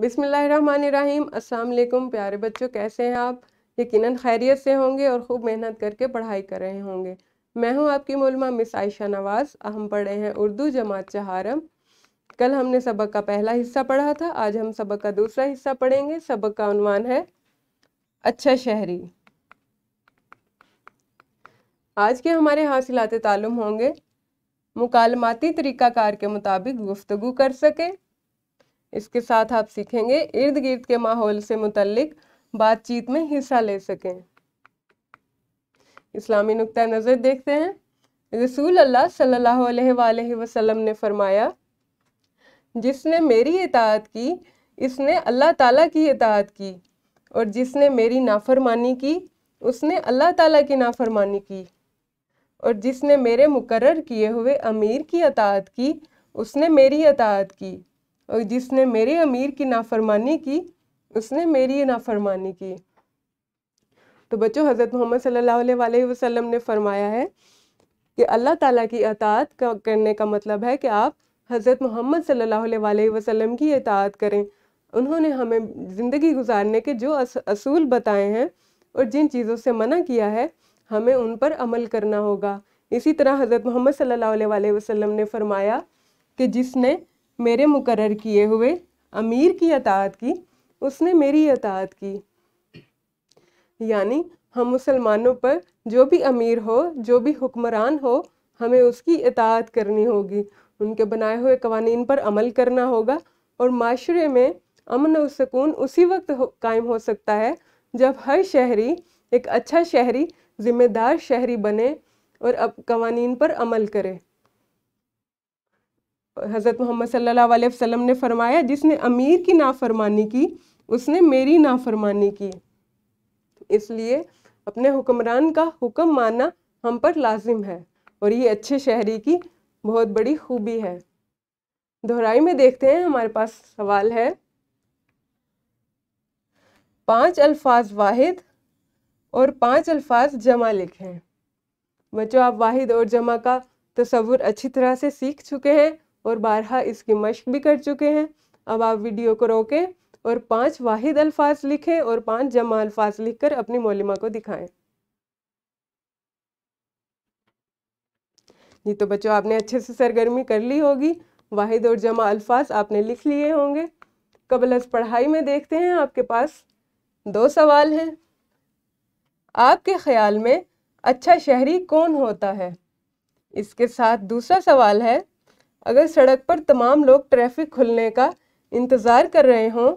बिसमीम् अस्सलाम प्यारे बच्चों कैसे हैं आप यकीनन खैरियत से होंगे और ख़ूब मेहनत करके पढ़ाई कर रहे होंगे मैं हूं आपकी मुलमा मिस आयशा नवाज़ हम पढ़े हैं उर्दू जमात चहारम कल हमने सबक का पहला हिस्सा पढ़ा था आज हम सबक का दूसरा हिस्सा पढ़ेंगे सबक का उनवान है अच्छा शहरी आज के हमारे हासिलात तालुम होंगे मुकालमाती तरीक़ाकार के मुताबिक गुफ्तगु कर सकें इसके साथ आप सीखेंगे इर्द गिर्द के माहौल से मुतलिक बातचीत में हिस्सा ले सकें इस्लामी नुकता नज़र देखते हैं रसूल अल्लाह सल्लल्लाहु अलैहि वसल्लम ने फरमाया जिसने मेरी इतात की इसने अल्लाह ताला की इतात की और जिसने मेरी नाफरमानी की उसने अल्लाह ताला की नाफरमानी की और जिसने मेरे मुकर किए हुए अमीर की अतात की उसने मेरी अतात की और जिसने मेरे अमीर की नाफरमानी की उसने मेरी नाफरमानी की तो बच्चों हज़रत मोहम्मद सल्लल्लाहु अलैहि वसल्लम ने फरमाया है कि अल्लाह ताला की अतात करने का मतलब है कि आप हज़रत मोहम्मद सल्लल्लाहु अलैहि वसल्लम की अतात करें उन्होंने हमें ज़िंदगी गुजारने के जो असूल बताए हैं और जिन चीज़ों से मना किया है हमें उन पर अमल करना होगा इसी तरह हज़रत मोहम्मद सल्लल्लाहु अलैहि वसल्लम ने फरमाया कि जिसने मेरे मुकर किए हुए अमीर की अतात की उसने मेरी अतात की यानी हम मुसलमानों पर जो भी अमीर हो जो भी हुक्मरान हो हमें उसकी इतात करनी होगी उनके बनाए हुए कवानीन पर अमल करना होगा और माशरे में अमन और सुकून उसी वक्त कायम हो सकता है जब हर शहरी एक अच्छा शहरी ज़िम्मेदार शहरी बने और अब कवानीन पर अमल करे हज़रत मोहम्मद सल्लल्लाहु अलैहि वसल्लम ने फरमाया जिसने अमीर की नाफरमानी की उसने मेरी नाफरमानी की इसलिए अपने हुक्मरान का हुक्म मानना हम पर लाजिम है और ये अच्छे शहरी की बहुत बड़ी खूबी है दोहराई में देखते हैं हमारे पास सवाल है पांच अल्फाज वाहिद और पांच अल्फाज जमा लिखें बच्चों आप वाहिद और जमा का तस्वुर अच्छी तरह से सीख चुके हैं और बारहा इसकी मश्क भी कर चुके हैं अब आप वीडियो को रोकें और पांच वाहिद अल्फाज लिखें और पांच जमा अल्फाज लिखकर अपनी मौलिमा को दिखाएं जी तो बच्चों आपने अच्छे से सरगर्मी कर ली होगी वाहिद और जमा अल्फाज आपने लिख लिए होंगे कबल पढ़ाई में देखते हैं आपके पास दो सवाल हैं आपके ख्याल में अच्छा शहरी कौन होता है इसके साथ दूसरा सवाल है अगर सड़क पर तमाम लोग ट्रैफिक खुलने का इंतज़ार कर रहे हों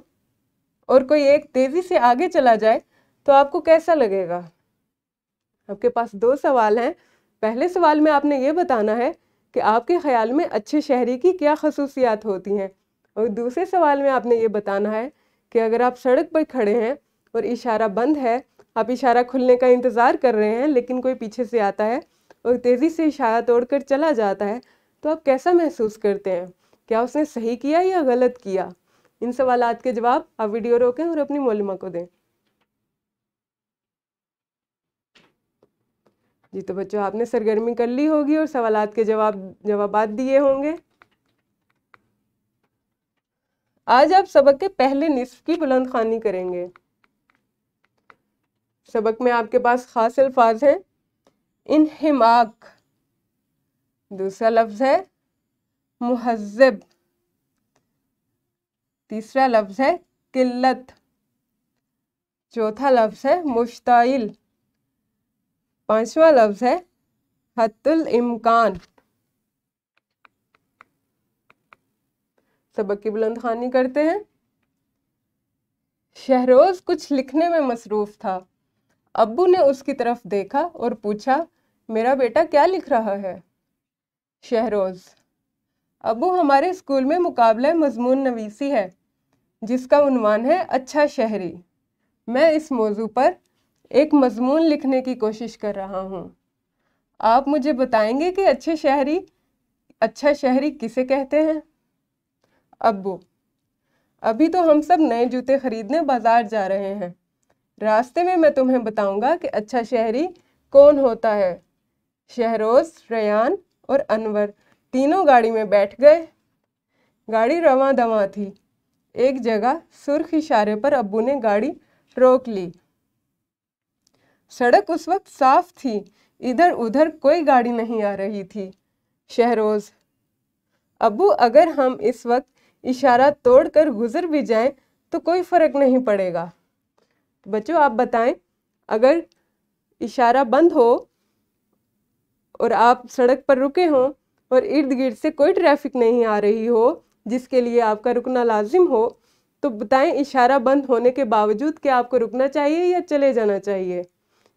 और कोई एक तेज़ी से आगे चला जाए तो आपको कैसा लगेगा आपके पास दो सवाल हैं पहले सवाल में आपने ये बताना है कि आपके ख्याल में अच्छे शहरी की क्या खसूसियात होती हैं और दूसरे सवाल में आपने ये बताना है कि अगर आप सड़क पर खड़े हैं और इशारा बंद है आप इशारा खुलने का इंतज़ार कर रहे हैं लेकिन कोई पीछे से आता है और तेज़ी से इशारा तोड़कर चला जाता है तो आप कैसा महसूस करते हैं क्या उसने सही किया या गलत किया इन सवाल के जवाब आप वीडियो रोकें और अपनी मोलिमा को दें जी तो बच्चों आपने सरगर्मी कर ली होगी और सवाल के जवाब जवाब दिए होंगे आज आप सबक के पहले निस्फ की बुलंद खानी करेंगे सबक में आपके पास खास अल्फाज हैं इन हिमाक दूसरा लफ्ज़ है महजब तीसरा लफ्ज़ है किल्लत चौथा लफ्ज़ है मुश्तिल पांचवा लफ्ज़ है हतुल इम्कान सबक की बुलंद खानी करते हैं शहरोज़ कुछ लिखने में मसरूफ़ था अब्बू ने उसकी तरफ देखा और पूछा मेरा बेटा क्या लिख रहा है शहरोज़ अबू हमारे स्कूल में मुकाबला मजमून नवीसी है जिसका उनवान है अच्छा शहरी मैं इस मौजू पर एक मजमून लिखने की कोशिश कर रहा हूँ आप मुझे बताएंगे कि अच्छे शहरी अच्छा शहरी किसे कहते हैं अबू अभी तो हम सब नए जूते खरीदने बाजार जा रहे हैं रास्ते में मैं तुम्हें बताऊंगा कि अच्छा शहरी कौन होता है शहरोज़ रयान और अनवर तीनों गाड़ी में बैठ गए गाड़ी रवा दवा थी एक जगह सुर्ख इशारे पर अबू ने गाड़ी रोक ली सड़क उस वक्त साफ थी इधर उधर कोई गाड़ी नहीं आ रही थी शहरोज अबू अगर हम इस वक्त इशारा तोड़कर गुजर भी जाएं तो कोई फ़र्क नहीं पड़ेगा बच्चों आप बताएं अगर इशारा बंद हो और आप सड़क पर रुके हों और इर्द गिर्द से कोई ट्रैफिक नहीं आ रही हो जिसके लिए आपका रुकना लाजिम हो तो बताएं इशारा बंद होने के बावजूद क्या आपको रुकना चाहिए या चले जाना चाहिए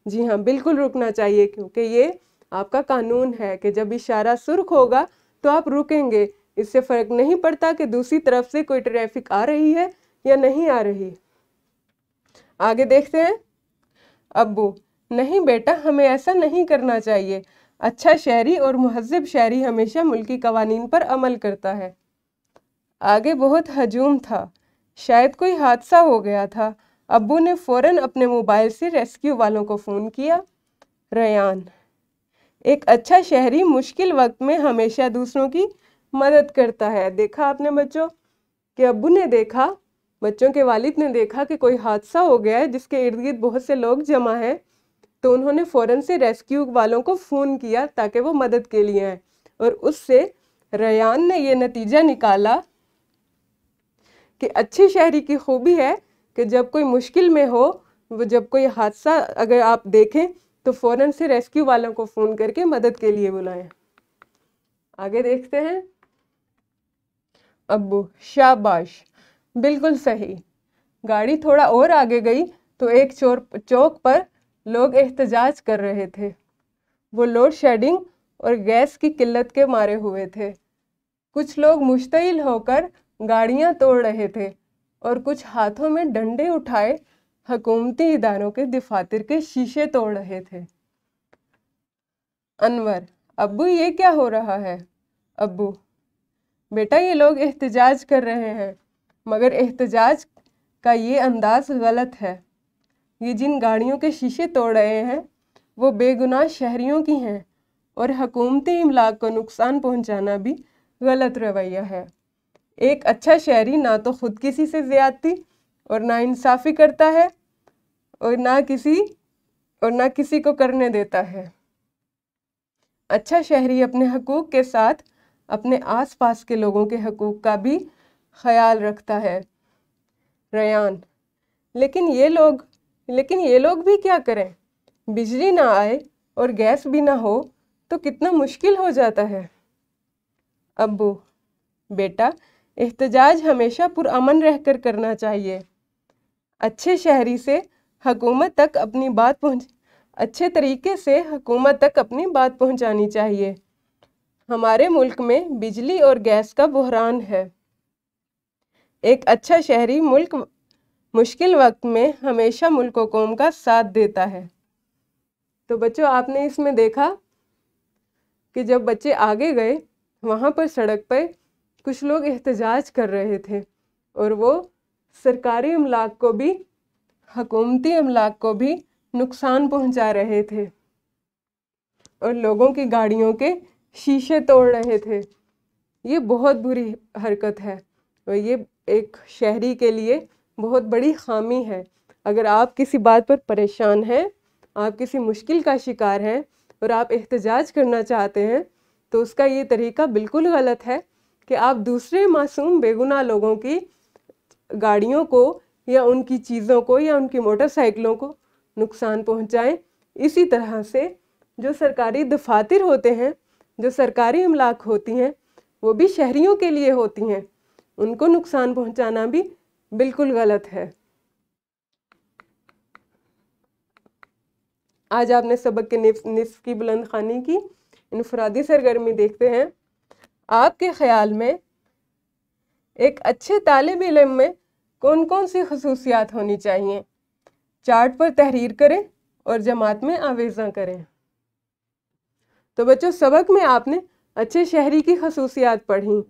जी हाँ बिल्कुल रुकना चाहिए क्योंकि ये आपका कानून है कि जब इशारा सुर्ख होगा तो आप रुकेंगे इससे फ़र्क नहीं पड़ता कि दूसरी तरफ से कोई ट्रैफिक आ रही है या नहीं आ रही आगे देखते हैं अब्बू नहीं बेटा हमें ऐसा नहीं करना चाहिए अच्छा शहरी और महजब शहरी हमेशा मुल्की कवानीन पर अमल करता है आगे बहुत हजूम था शायद कोई हादसा हो गया था अबू ने फ़ौरन अपने मोबाइल से रेस्क्यू वालों को फ़ोन किया रयान एक अच्छा शहरी मुश्किल वक्त में हमेशा दूसरों की मदद करता है देखा आपने बच्चों कि अबू ने देखा बच्चों के वालिद ने देखा कि कोई हादसा हो गया है जिसके इर्द गिर्द बहुत से लोग जमा हैं तो उन्होंने फ़ौरन से रेस्क्यू वालों को फ़ोन किया ताकि वो मदद के लिए आए और उससे रयान ने यह नतीजा निकाला कि अच्छी शहरी की खूबी है कि जब कोई मुश्किल में हो वो जब कोई हादसा अगर आप देखें तो फ़ौरन से रेस्क्यू वालों को फ़ोन करके मदद के लिए बुलाएं आगे देखते हैं अबू शाबाश बिल्कुल सही गाड़ी थोड़ा और आगे गई तो एक चोर चौक पर लोग एहतजाज कर रहे थे वो लोड शेडिंग और गैस की किल्लत के मारे हुए थे कुछ लोग मुश्तिल होकर गाड़ियां तोड़ रहे थे और कुछ हाथों में डंडे उठाए हकूमती इदारों के दफातर के शीशे तोड़ रहे थे अनवर अबू ये क्या हो रहा है अबू बेटा ये लोग एहतजाज कर रहे हैं मगर एहतजाज का ये अंदाज़ गलत है ये जिन गाड़ियों के शीशे तोड़ रहे हैं वो बेगुनाह शहरियों की हैं और हकूमती इमलाक को नुकसान पहुंचाना भी गलत रवैया है एक अच्छा शहरी ना तो ख़ुद किसी से ज़्यादती और ना इंसाफी करता है और ना किसी और ना किसी को करने देता है अच्छा शहरी अपने हकूक़ के साथ अपने आसपास के लोगों के हकूक़ का भी ख्याल रखता है रयान लेकिन ये लोग लेकिन ये लोग भी क्या करें बिजली ना आए और गैस भी ना हो तो कितना मुश्किल हो जाता है अबू बेटा एहतजाज हमेशा पुरान रहकर करना चाहिए अच्छे शहरी से हकूमत तक अपनी बात पहुँच अच्छे तरीके से हकूमत तक अपनी बात पहुँचानी चाहिए हमारे मुल्क में बिजली और गैस का बहरान है एक अच्छा शहरी मुल्क मुश्किल वक्त में हमेशा मुल्क व कौम का साथ देता है तो बच्चों आपने इसमें देखा कि जब बच्चे आगे गए वहाँ पर सड़क पर कुछ लोग एहतजाज कर रहे थे और वो सरकारी अमलाक को भी हकूमती अमलाक को भी नुकसान पहुँचा रहे थे और लोगों की गाड़ियों के शीशे तोड़ रहे थे ये बहुत बुरी हरकत है और ये एक शहरी के लिए बहुत बड़ी खामी है अगर आप किसी बात पर परेशान हैं आप किसी मुश्किल का शिकार हैं और आप एहतजाज करना चाहते हैं तो उसका ये तरीका बिल्कुल गलत है कि आप दूसरे मासूम बेगुनाह लोगों की गाड़ियों को या उनकी चीज़ों को या उनकी मोटरसाइकिलों को नुकसान पहुंचाएं इसी तरह से जो सरकारी दफातर होते हैं जो सरकारी अमलाक होती हैं वो भी शहरीों के लिए होती हैं उनको नुकसान पहुंचाना भी बिल्कुल गलत है आज आपने सबक के निफ, निफ की बुलंद खानी की इनफरादी सरगर्मी देखते हैं आपके ख्याल में एक अच्छे तालब इलम में कौन कौन सी खसूसियात होनी चाहिए चार्ट पर तहरीर करें और जमात में आवेजा करें तो बच्चों सबक में आपने अच्छे शहरी की खसूसियात पढ़ी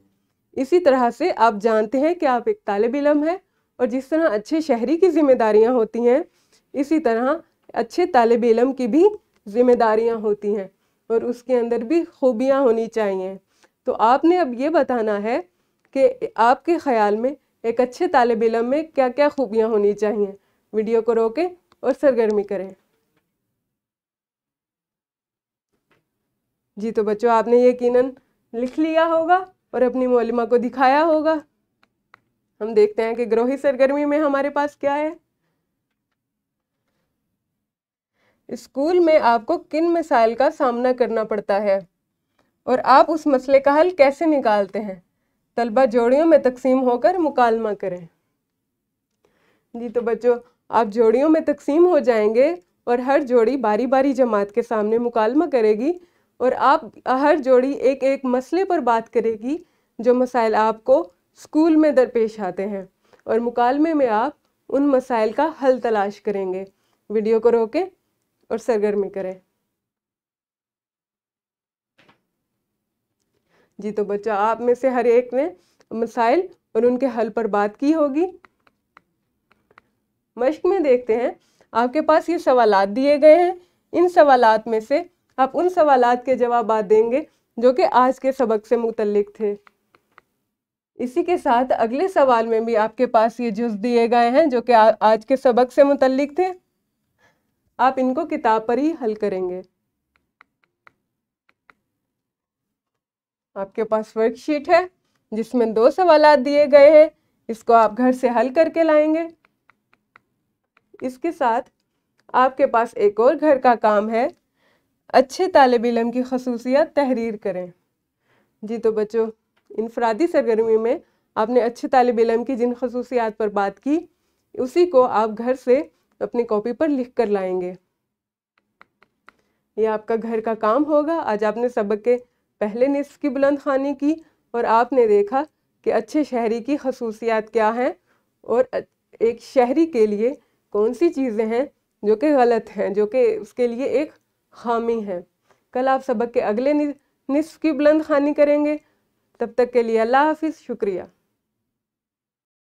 इसी तरह से आप जानते हैं कि आप एक तालब इलम हैं और जिस तरह अच्छे शहरी की जिम्मेदारियाँ होती हैं इसी तरह अच्छे तालब इलम की भी जिम्मेदारियाँ होती हैं और उसके अंदर भी खूबियाँ होनी चाहिए तो आपने अब ये बताना है कि आपके ख्याल में एक अच्छे तालब इलम में क्या क्या खूबियाँ होनी चाहिए वीडियो को रोकें और सरगर्मी करें जी तो बच्चों आपने यकीनन लिख लिया होगा और अपनी मौलिमा को दिखाया होगा हम देखते हैं कि ग्रोही सरगर्मी में हमारे पास क्या है स्कूल में आपको किन मसाइल का सामना करना पड़ता है और आप उस मसले का हल कैसे निकालते हैं तलबा जोड़ियों में तकसीम होकर मुकालमा करें जी तो बच्चों आप जोड़ियों में तकसीम हो जाएंगे और हर जोड़ी बारी बारी जमात के सामने मुकालमा करेगी और आप हर जोड़ी एक एक मसले पर बात करेगी जो मसाइल आपको स्कूल में दरपेश आते हैं और मुकालमे में आप उन मसाइल का हल तलाश करेंगे वीडियो को रोकें और सरगर्मी करें जी तो बच्चा आप में से हर एक ने मसाइल और उनके हल पर बात की होगी मश्क में देखते हैं आपके पास ये सवाल दिए गए हैं इन सवाल में से आप उन सवाल के जवाब देंगे जो कि आज के सबक से मुतलिक थे इसी के साथ अगले सवाल में भी आपके पास ये जुज दिए गए हैं जो कि आज के सबक से मुतलिक थे आप इनको किताब पर ही हल करेंगे आपके पास वर्कशीट है जिसमें दो सवाल दिए गए हैं इसको आप घर से हल करके लाएंगे इसके साथ आपके पास एक और घर का काम है अच्छे तालब इलम की खसूसियात तहरीर करें जी तो बच्चों इनफरादी सरगर्मी में आपने अच्छे तालब इलम की जिन खसूसियात पर बात की उसी को आप घर से अपनी कॉपी पर लिख कर लाएंगे ये आपका घर का काम होगा आज आपने सबक के पहले नस्फ की बुलंद खानी की और आपने देखा कि अच्छे शहरी की खसूसियात क्या हैं और एक शहरी के लिए कौन सी चीज़ें हैं जो कि गलत हैं जो कि उसके लिए एक खामी है कल आप सबक के अगले निसफ की बुलंद खानी करेंगे तब तक के लिए अल्लाह हाफिज़ शुक्रिया